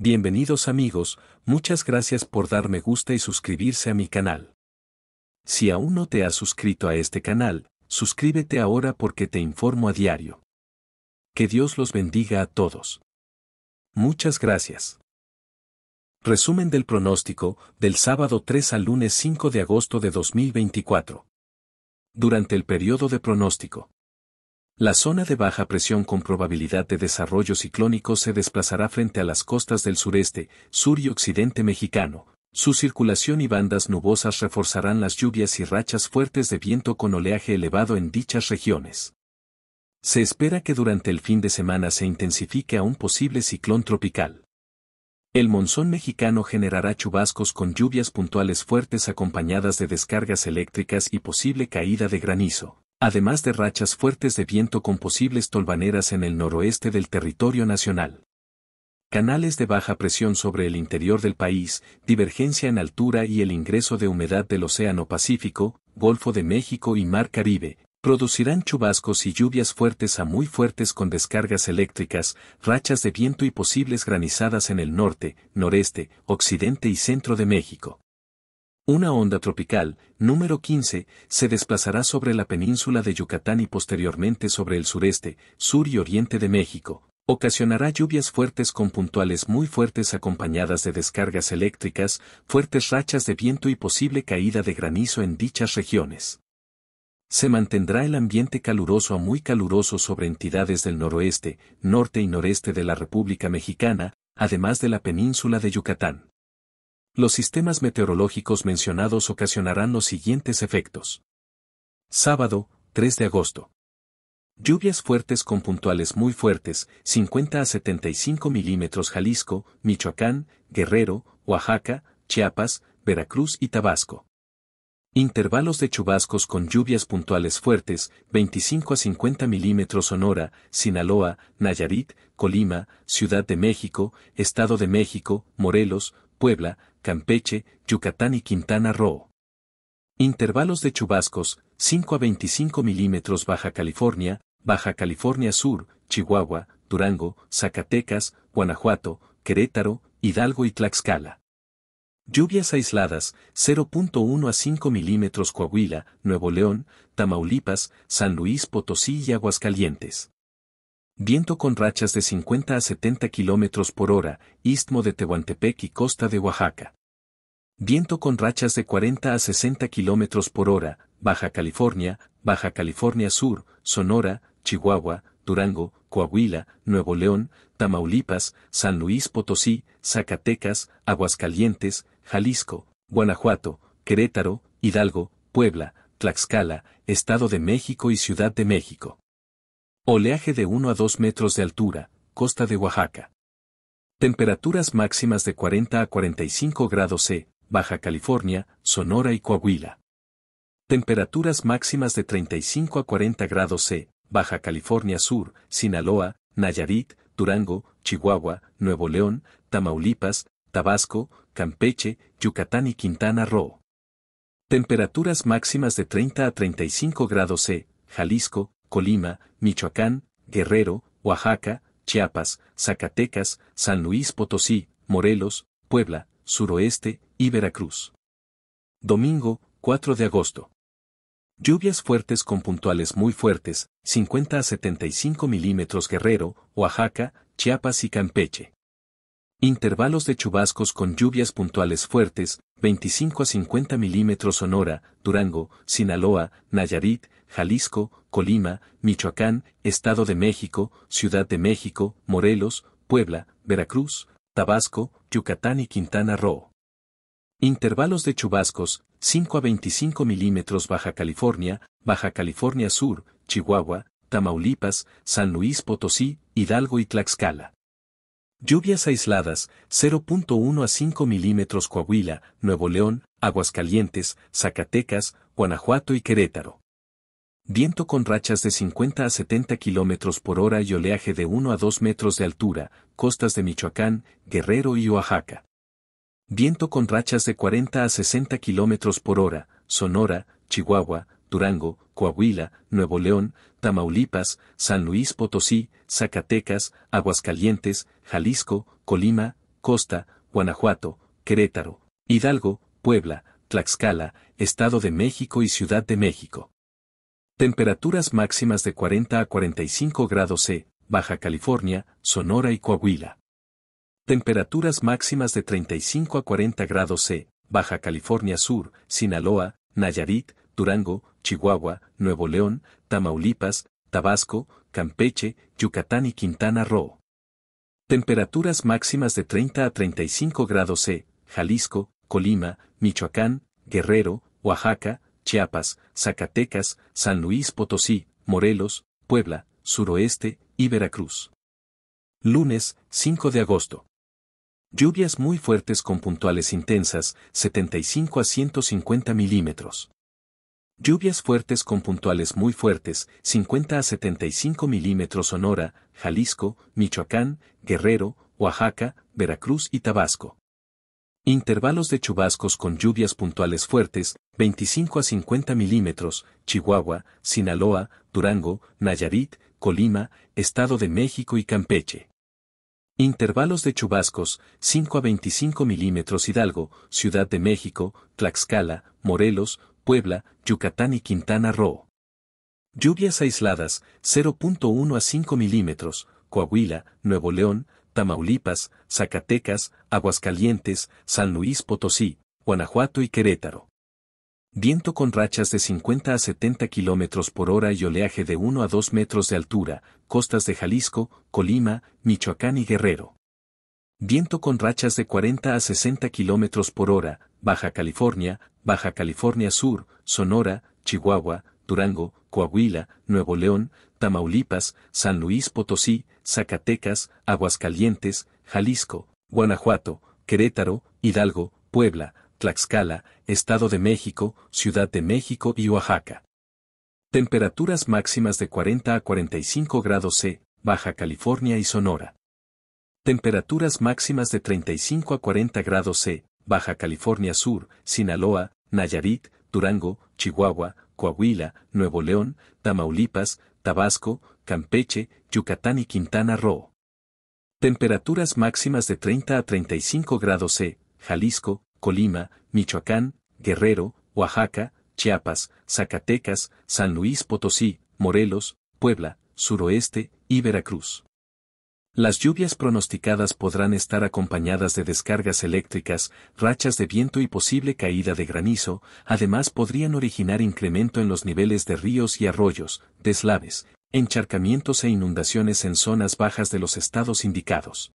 Bienvenidos amigos, muchas gracias por darme gusta y suscribirse a mi canal. Si aún no te has suscrito a este canal, suscríbete ahora porque te informo a diario. Que Dios los bendiga a todos. Muchas gracias. Resumen del pronóstico, del sábado 3 al lunes 5 de agosto de 2024. Durante el periodo de pronóstico. La zona de baja presión con probabilidad de desarrollo ciclónico se desplazará frente a las costas del sureste, sur y occidente mexicano. Su circulación y bandas nubosas reforzarán las lluvias y rachas fuertes de viento con oleaje elevado en dichas regiones. Se espera que durante el fin de semana se intensifique a un posible ciclón tropical. El monzón mexicano generará chubascos con lluvias puntuales fuertes acompañadas de descargas eléctricas y posible caída de granizo además de rachas fuertes de viento con posibles tolvaneras en el noroeste del territorio nacional. Canales de baja presión sobre el interior del país, divergencia en altura y el ingreso de humedad del Océano Pacífico, Golfo de México y Mar Caribe, producirán chubascos y lluvias fuertes a muy fuertes con descargas eléctricas, rachas de viento y posibles granizadas en el norte, noreste, occidente y centro de México. Una onda tropical, número 15, se desplazará sobre la península de Yucatán y posteriormente sobre el sureste, sur y oriente de México. Ocasionará lluvias fuertes con puntuales muy fuertes acompañadas de descargas eléctricas, fuertes rachas de viento y posible caída de granizo en dichas regiones. Se mantendrá el ambiente caluroso a muy caluroso sobre entidades del noroeste, norte y noreste de la República Mexicana, además de la península de Yucatán los sistemas meteorológicos mencionados ocasionarán los siguientes efectos. Sábado, 3 de agosto. Lluvias fuertes con puntuales muy fuertes, 50 a 75 milímetros Jalisco, Michoacán, Guerrero, Oaxaca, Chiapas, Veracruz y Tabasco. Intervalos de chubascos con lluvias puntuales fuertes, 25 a 50 milímetros Sonora, Sinaloa, Nayarit, Colima, Ciudad de México, Estado de México, Morelos, Puebla, Campeche, Yucatán y Quintana Roo. Intervalos de chubascos, 5 a 25 milímetros Baja California, Baja California Sur, Chihuahua, Durango, Zacatecas, Guanajuato, Querétaro, Hidalgo y Tlaxcala. Lluvias aisladas, 0.1 a 5 milímetros Coahuila, Nuevo León, Tamaulipas, San Luis Potosí y Aguascalientes viento con rachas de 50 a 70 km por hora, istmo de Tehuantepec y costa de Oaxaca. Viento con rachas de 40 a 60 km por hora, Baja California, Baja California Sur, Sonora, Chihuahua, Durango, Coahuila, Nuevo León, Tamaulipas, San Luis Potosí, Zacatecas, Aguascalientes, Jalisco, Guanajuato, Querétaro, Hidalgo, Puebla, Tlaxcala, Estado de México y Ciudad de México. Oleaje de 1 a 2 metros de altura, costa de Oaxaca. Temperaturas máximas de 40 a 45 grados C, Baja California, Sonora y Coahuila. Temperaturas máximas de 35 a 40 grados C, Baja California Sur, Sinaloa, Nayarit, Durango, Chihuahua, Nuevo León, Tamaulipas, Tabasco, Campeche, Yucatán y Quintana Roo. Temperaturas máximas de 30 a 35 grados C, Jalisco, Colima, Michoacán, Guerrero, Oaxaca, Chiapas, Zacatecas, San Luis Potosí, Morelos, Puebla, Suroeste y Veracruz. Domingo, 4 de agosto. Lluvias fuertes con puntuales muy fuertes, 50 a 75 milímetros Guerrero, Oaxaca, Chiapas y Campeche. Intervalos de chubascos con lluvias puntuales fuertes, 25 a 50 milímetros Sonora, Durango, Sinaloa, Nayarit, Jalisco, Colima, Michoacán, Estado de México, Ciudad de México, Morelos, Puebla, Veracruz, Tabasco, Yucatán y Quintana Roo. Intervalos de chubascos, 5 a 25 milímetros Baja California, Baja California Sur, Chihuahua, Tamaulipas, San Luis Potosí, Hidalgo y Tlaxcala. Lluvias aisladas, 0.1 a 5 milímetros Coahuila, Nuevo León, Aguascalientes, Zacatecas, Guanajuato y Querétaro. Viento con rachas de 50 a 70 kilómetros por hora y oleaje de 1 a 2 metros de altura, costas de Michoacán, Guerrero y Oaxaca. Viento con rachas de 40 a 60 kilómetros por hora, Sonora, Chihuahua, Durango, Coahuila, Nuevo León, Tamaulipas, San Luis Potosí, Zacatecas, Aguascalientes, Jalisco, Colima, Costa, Guanajuato, Querétaro, Hidalgo, Puebla, Tlaxcala, Estado de México y Ciudad de México. Temperaturas máximas de 40 a 45 grados C, Baja California, Sonora y Coahuila. Temperaturas máximas de 35 a 40 grados C, Baja California Sur, Sinaloa, Nayarit, Durango, Chihuahua, Nuevo León, Tamaulipas, Tabasco, Campeche, Yucatán y Quintana Roo. Temperaturas máximas de 30 a 35 grados C, Jalisco, Colima, Michoacán, Guerrero, Oaxaca, Chiapas, Zacatecas, San Luis Potosí, Morelos, Puebla, Suroeste y Veracruz. Lunes, 5 de agosto. Lluvias muy fuertes con puntuales intensas, 75 a 150 milímetros. Lluvias fuertes con puntuales muy fuertes, 50 a 75 milímetros Sonora, Jalisco, Michoacán, Guerrero, Oaxaca, Veracruz y Tabasco. Intervalos de chubascos con lluvias puntuales fuertes, 25 a 50 milímetros, Chihuahua, Sinaloa, Durango, Nayarit, Colima, Estado de México y Campeche. Intervalos de chubascos, 5 a 25 milímetros Hidalgo, Ciudad de México, Tlaxcala, Morelos, Puebla, Yucatán y Quintana Roo. Lluvias aisladas, 0.1 a 5 milímetros, Coahuila, Nuevo León, Tamaulipas, Zacatecas, Aguascalientes, San Luis Potosí, Guanajuato y Querétaro. Viento con rachas de 50 a 70 kilómetros por hora y oleaje de 1 a 2 metros de altura, costas de Jalisco, Colima, Michoacán y Guerrero. Viento con rachas de 40 a 60 kilómetros por hora, Baja California, Baja California Sur, Sonora, Chihuahua, Durango, Coahuila, Nuevo León, Tamaulipas, San Luis Potosí, Zacatecas, Aguascalientes, Jalisco, Guanajuato, Querétaro, Hidalgo, Puebla, Tlaxcala, Estado de México, Ciudad de México y Oaxaca. Temperaturas máximas de 40 a 45 grados C, Baja California y Sonora. Temperaturas máximas de 35 a 40 grados C, Baja California Sur, Sinaloa, Nayarit, Durango, Chihuahua, Coahuila, Nuevo León, Tamaulipas, Tabasco, Campeche, Yucatán y Quintana Roo. Temperaturas máximas de 30 a 35 grados C, Jalisco, Colima, Michoacán, Guerrero, Oaxaca, Chiapas, Zacatecas, San Luis Potosí, Morelos, Puebla, Suroeste y Veracruz. Las lluvias pronosticadas podrán estar acompañadas de descargas eléctricas, rachas de viento y posible caída de granizo, además podrían originar incremento en los niveles de ríos y arroyos, deslaves, encharcamientos e inundaciones en zonas bajas de los estados indicados.